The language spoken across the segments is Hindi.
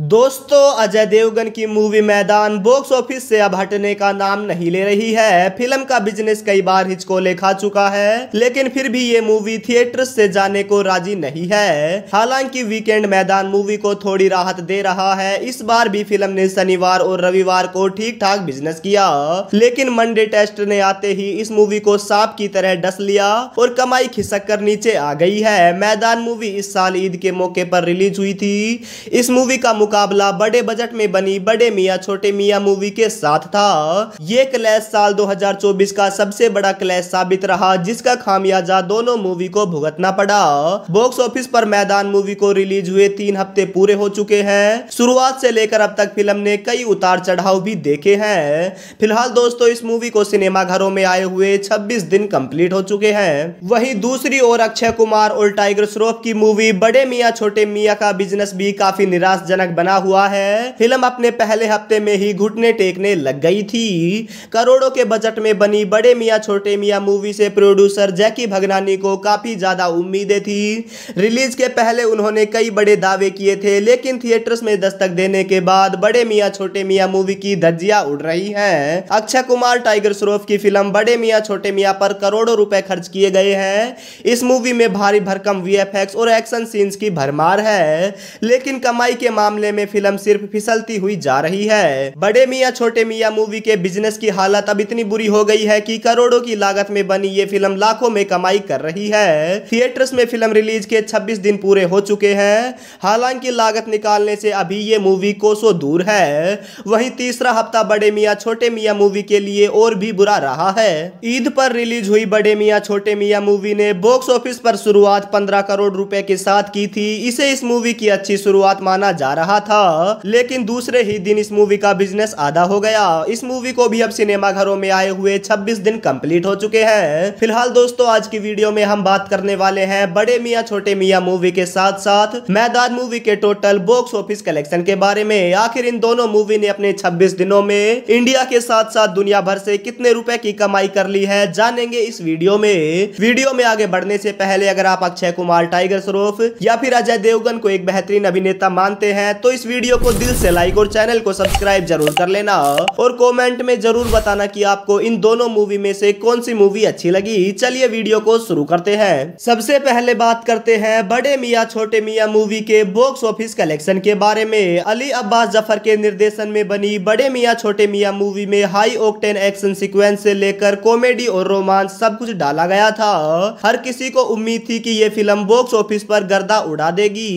दोस्तों अजय देवगन की मूवी मैदान बॉक्स ऑफिस से अब हटने का नाम नहीं ले रही है फिल्म का बिजनेस कई बार हिचकोले खा चुका है लेकिन फिर भी ये मूवी थिएटर से जाने को राजी नहीं है हालांकि वीकेंड मैदान मूवी को थोड़ी राहत दे रहा है इस बार भी फिल्म ने शनिवार और रविवार को ठीक ठाक बिजनेस किया लेकिन मंडे टेस्ट ने आते ही इस मूवी को सांप की तरह डस लिया और कमाई खिसक कर नीचे आ गई है मैदान मूवी इस साल ईद के मौके पर रिलीज हुई थी इस मूवी का मुकाबला बड़े बजट में बनी बड़े मियाँ छोटे मियाँ मूवी के साथ था ये क्लैश साल 2024 का सबसे बड़ा क्लैश साबित रहा जिसका खामियाजा दोनों मूवी को भुगतना पड़ा बॉक्स ऑफिस पर मैदान मूवी को रिलीज हुए तीन हफ्ते पूरे हो चुके हैं शुरुआत से लेकर अब तक फिल्म ने कई उतार चढ़ाव भी देखे हैं फिलहाल दोस्तों इस मूवी को सिनेमाघरों में आए हुए छब्बीस दिन कम्प्लीट हो चुके हैं वही दूसरी ओर अक्षय कुमार और टाइगर श्रोफ की मूवी बड़े मियाँ छोटे मियाँ का बिजनेस भी काफी निराशजनक बना हुआ है फिल्म अपने पहले हफ्ते में ही घुटने टेकने लग गई थी करोड़ों के बजट में बनी बड़े मियाँ छोटे मियाँ मूवी से प्रोड्यूसर जैकी भगनानी को काफी ज्यादा उम्मीदें थी रिलीज के पहले उन्होंने कई बड़े दावे किए थे लेकिन थिएटर्स में दस्तक देने के बाद बड़े मियाँ छोटे मियाँ मूवी की धज्जिया उड़ रही है अक्षय कुमार टाइगर श्रोफ की फिल्म बड़े मियाँ छोटे मियाँ पर करोड़ों रुपए खर्च किए गए हैं इस मूवी में भारी भरकम वी और एक्शन सीन्स की भरमार है लेकिन कमाई के मामले मामले में फिल्म सिर्फ फिसलती हुई जा रही है बड़े मियाँ छोटे मियाँ मूवी के बिजनेस की हालत अब इतनी बुरी हो गई है की करोड़ों की लागत में बनी ये फिल्म लाखों में कमाई कर रही है थिएटर्स में फिल्म रिलीज के छब्बीस दिन पूरे हो चुके हैं हालांकि लागत निकालने से अभी ये मूवी कोसो दूर है वही तीसरा हफ्ता बड़े मियाँ छोटे मियाँ मूवी के लिए और भी बुरा रहा है ईद पर रिलीज हुई बड़े मियाँ छोटे मियाँ मूवी ने बॉक्स ऑफिस पर शुरुआत पंद्रह करोड़ रुपए के साथ की थी इसे इस मूवी की अच्छी शुरुआत माना जा रहा रहा था लेकिन दूसरे ही दिन इस मूवी का बिजनेस आधा हो गया इस मूवी को भी अब सिनेमा घरों में आए हुए छब्बीस दिन कम्प्लीट हो चुके हैं फिलहाल दोस्तों आज की वीडियो में हम बात करने वाले हैं बड़े मियाँ छोटे मियाँ मूवी के साथ साथ मैदान मूवी के टोटल बॉक्स ऑफिस कलेक्शन के बारे में आखिर इन दोनों मूवी ने अपने छब्बीस दिनों में इंडिया के साथ साथ दुनिया भर से कितने रुपए की कमाई कर ली है जानेंगे इस वीडियो में वीडियो में आगे बढ़ने से पहले अगर आप अक्षय कुमार टाइगर श्रोफ या फिर अजय देवगन को एक बेहतरीन अभिनेता मानते हैं तो इस वीडियो को दिल से लाइक और चैनल को सब्सक्राइब जरूर कर लेना और कॉमेंट में जरूर बताना की आपको इन दोनों मूवी में से कौन सी मूवी अच्छी लगी चलिए वीडियो को शुरू करते हैं सबसे पहले बात करते हैं बड़े मियाँ छोटे मियाँ मूवी के बॉक्स ऑफिस कलेक्शन के बारे में अली अब्बास जफर के निर्देशन में बनी बड़े मियाँ छोटे मियाँ मूवी में हाई ऑक्टेन एक्शन सीक्वेंस से लेकर कॉमेडी और रोमांस सब कुछ डाला गया था हर किसी को उम्मीद थी कि ये फिल्म बॉक्स ऑफिस पर गर्दा उड़ा देगी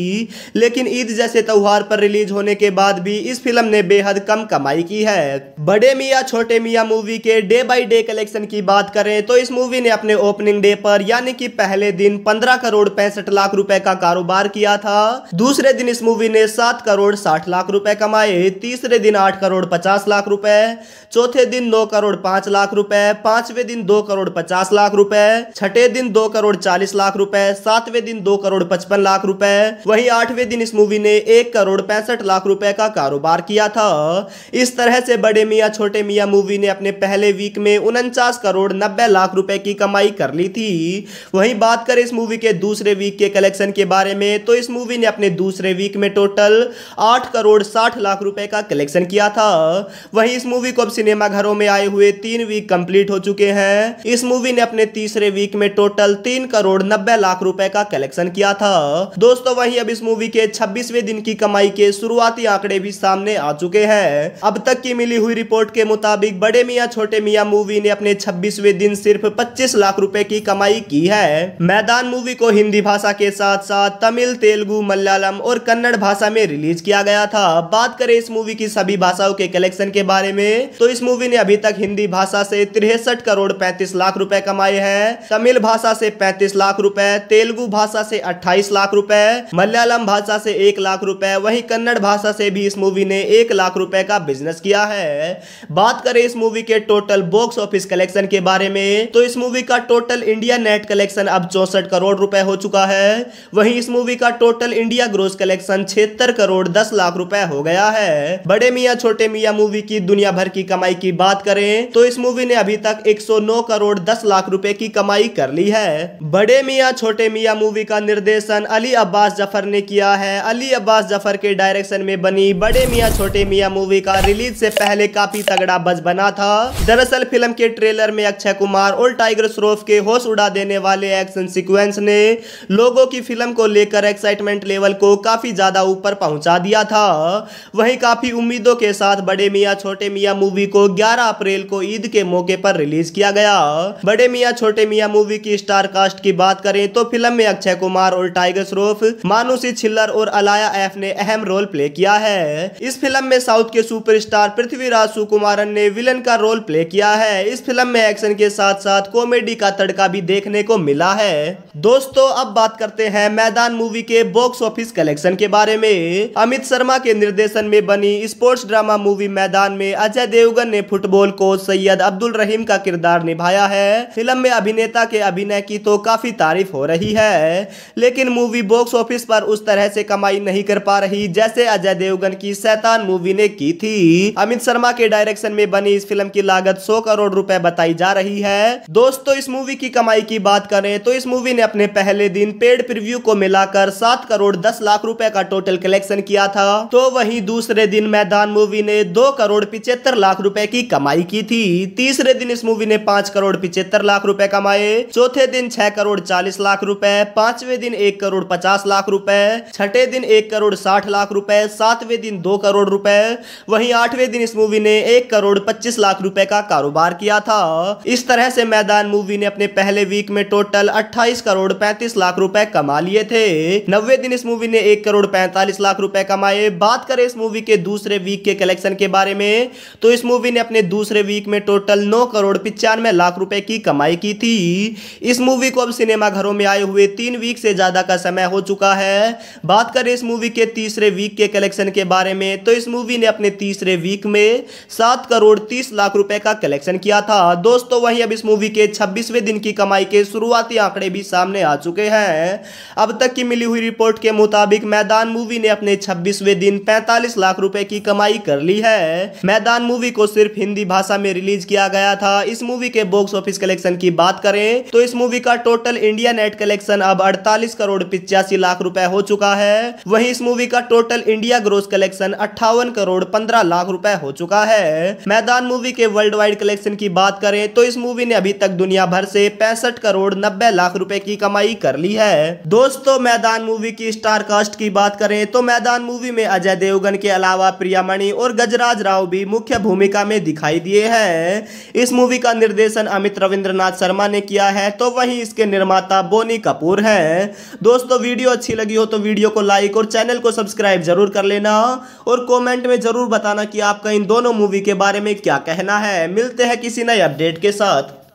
लेकिन ईद जैसे त्योहार पर पर रिलीज होने के बाद भी इस फिल्म ने बेहद कम कमाई की है बड़े मियाँ छोटे मियाँ मूवी के डे बाई डे कलेक्शन की बात करें तो इस मूवी ने अपने ओपनिंग डे पर यानी कि पहले दिन पंद्रह करोड़ पैंसठ लाख रुपए का कारोबार किया था दूसरे दिन इस मूवी ने सात करोड़ साठ लाख रुपए कमाए तीसरे दिन आठ करोड़ पचास लाख रुपए चौथे दिन नौ करोड़ पांच लाख रुपए पांचवे दिन दो करोड़ पचास लाख रुपए छठे दिन दो करोड़ चालीस लाख रुपए सातवें दिन दो करोड़ पचपन लाख रुपए वहीं आठवें दिन इस मूवी ने एक करोड़ पैंसठ लाख रुपए का कारोबार किया था इस तरह से बड़े मियाँ छोटे मियाँ मूवी ने अपने पहले वीक में उनचास करोड़ नब्बे लाख रुपए की कमाई कर ली थी वहीं बात करें इस मूवी के दूसरे वीक के कलेक्शन के बारे में तो इस मूवी ने अपने दूसरे वीक में टोटल आठ करोड़ साठ लाख रुपए का कलेक्शन किया था वहीं इस मूवी को अब सिनेमा घरों में आए हुए तीन वीक कंप्लीट हो चुके हैं इस मूवी ने अपने तीसरे वीक में टोटल तीन करोड़ नब्बे लाख रुपए का कलेक्शन किया था दोस्तों वही अब इस मूवी के छब्बीसवें दिन की कमाई महंगाई के शुरुआती आंकड़े भी सामने आ चुके हैं अब तक की मिली हुई रिपोर्ट के मुताबिक बड़े मियाँ छोटे मियाँ मूवी ने अपने छब्बीसवे दिन सिर्फ पच्चीस लाख रूपए की कमाई की है मैदान मूवी को हिंदी भाषा के साथ साथ तमिल तेलुगु मलयालम और कन्नड़ भाषा में रिलीज किया गया था बात करें इस मूवी की सभी भाषाओं के कलेक्शन के बारे में तो इस मूवी ने अभी तक हिंदी भाषा से तिरसठ करोड़ पैंतीस लाख रुपए कमाए हैं तमिल भाषा से पैंतीस लाख रुपए तेलुगु भाषा से अट्ठाईस लाख रुपए मलयालम भाषा से एक लाख रुपए वही वहीं कन्नड़ भाषा से भी इस मूवी ने एक लाख रुपए का बिजनेस किया है बात करें इस मूवी के टोटल बॉक्स ऑफिस कलेक्शन के बारे में तो इस मूवी का टोटल इंडिया नेट कलेक्शन अब चौसठ करोड़ रुपए हो चुका है वहीं इस मूवी का टोटल इंडिया ग्रोस कलेक्शन छिहत्तर करोड़ दस लाख रुपए हो गया है बड़े मियाँ छोटे मियाँ मूवी की दुनिया भर की कमाई की बात करें तो इस मूवी ने अभी तक 109 करोड़ 10 लाख रुपए की कमाई कर ली है बड़े मियाँ छोटे मियाँ मूवी का निर्देशन अली अब्बास जफर ने किया है अली अब्बास जफर के के डायरेक्शन में बनी बड़े मियाँ छोटे मियाँ मूवी का रिलीज से पहले काफी तगड़ा बज बना था दरअसल फिल्म के ट्रेलर में अक्षय कुमार और टाइगर श्रॉफ के होश उड़ा देने वाले एक्शन सिक्वेंस ने लोगों की फिल्म को लेकर एक्साइटमेंट लेवल को काफी ज्यादा ऊपर पहुंचा दिया था वहीं काफी उम्मीदों के साथ बड़े मियाँ छोटे मियाँ मूवी को 11 अप्रैल को ईद के मौके पर रिलीज किया गया बड़े मियाँ छोटे मियाँ मूवी की स्टार कास्ट की बात करें तो फिल्म में अक्षय कुमार और टाइगर श्रॉफ मानुषी छिल्लर और अलाया एफ ने अहम अहम रोल प्ले किया है इस फिल्म में साउथ के सुपरस्टार पृथ्वीराज सुकुमारन ने विलन का रोल प्ले किया है इस फिल्म में एक्शन के साथ साथ कॉमेडी का तड़का भी देखने को मिला है दोस्तों अब बात करते हैं मैदान मूवी के बॉक्स ऑफिस कलेक्शन के बारे में अमित शर्मा के निर्देशन में बनी स्पोर्ट्स ड्रामा मूवी मैदान में अजय देवगन ने फुटबॉल कोच सैयद अब्दुल रहीम का किरदार निभाया है फिल्म में अभिनेता के अभिनय की तो काफी तारीफ हो रही है लेकिन मूवी बॉक्स ऑफिस पर उस तरह से कमाई नहीं कर पा रही की जैसे अजय देवगन की सैतान मूवी ने की थी अमित शर्मा के डायरेक्शन में बनी इस फिल्म की लागत सौ करोड़ रूपए बताई जा रही है दोस्तों इस मूवी की कमाई की बात करें तो इस मूवी ने अपने पहले दिन पेड प्रिव्यू को मिलाकर सात करोड़ दस लाख रूपए का टोटल कलेक्शन किया था तो वही दूसरे दिन मैदान मूवी ने दो करोड़ पिछहत्तर लाख रूपए की कमाई की थी तीसरे दिन इस मूवी ने पांच करोड़ पिछहत्तर लाख रूपए कमाए चौथे दिन छह करोड़ चालीस लाख रूपए पांचवे दिन एक करोड़ पचास लाख रूपए छठे दिन एक करोड़ साठ लाख लाख रुपए सातवें दिन दो करोड़ रुपए वहीं आठवें दिन इस मूवी ने एक करोड़ पच्चीस लाख रुपए का कारोबार किया था इस तरह से मैदान मूवी ने अपने पहले वीक में टोटल अट्ठाईस करोड़ पैंतीस लाख रुपए कमा लिए थे नब्बे दिन इस मूवी ने एक करोड़ पैंतालीस लाख रुपए कमाए बात करें इस मूवी के दूसरे वीक के कलेक्शन के बारे में तो इस मूवी ने अपने दूसरे वीक में टोटल नौ करोड़ पिचानवे लाख रुपए की कमाई की थी इस मूवी को अब सिनेमा घरों में आए हुए तीन वीक से ज्यादा का समय हो चुका है बात करें इस मूवी के तीसरे तीसरे वीक के कलेक्शन के बारे में तो इस मूवी ने अपने तीसरे वीक में सात करोड़ तीस लाख रुपए का कलेक्शन किया था दोस्तों वहीं अब इस मूवी के छब्बीसवें दिन की कमाई के शुरुआती आंकड़े भी सामने आ चुके हैं अब तक की मिली हुई रिपोर्ट के मुताबिक मैदान मूवी ने अपने छब्बीसवें दिन पैंतालीस लाख रुपए की कमाई कर ली है मैदान मूवी को सिर्फ हिंदी भाषा में रिलीज किया गया था इस मूवी के बॉक्स ऑफिस कलेक्शन की बात करें तो इस मूवी का टोटल इंडिया नेट कलेक्शन अब अड़तालीस करोड़ पिचासी लाख रुपए हो चुका है वहीं इस मूवी का total total India gross collection अट्ठावन करोड़ पंद्रह लाख रुपए हो चुका है मैदान मूवी के वर्ल्ड वाइड कलेक्शन की बात करें तो इस मूवी ने अभी तक दुनिया भर से पैंसठ करोड़ नब्बे लाख रुपए की कमाई कर ली है दोस्तों मैदान मूवी की स्टार कास्ट की बात करें तो मैदान मूवी में अजय देवगन के अलावा प्रियामणि और गजराज राव भी मुख्य भूमिका में दिखाई दिए हैं इस मूवी का निर्देशन अमित रविंद्रनाथ शर्मा ने किया है तो वही इसके निर्माता बोनी कपूर है दोस्तों वीडियो अच्छी लगी हो तो वीडियो को लाइक और चैनल को सब्सक्राइब सब्सक्राइब जरूर कर लेना और कमेंट में जरूर बताना कि आपका इन दोनों मूवी के बारे में क्या कहना है मिलते हैं किसी नए अपडेट के साथ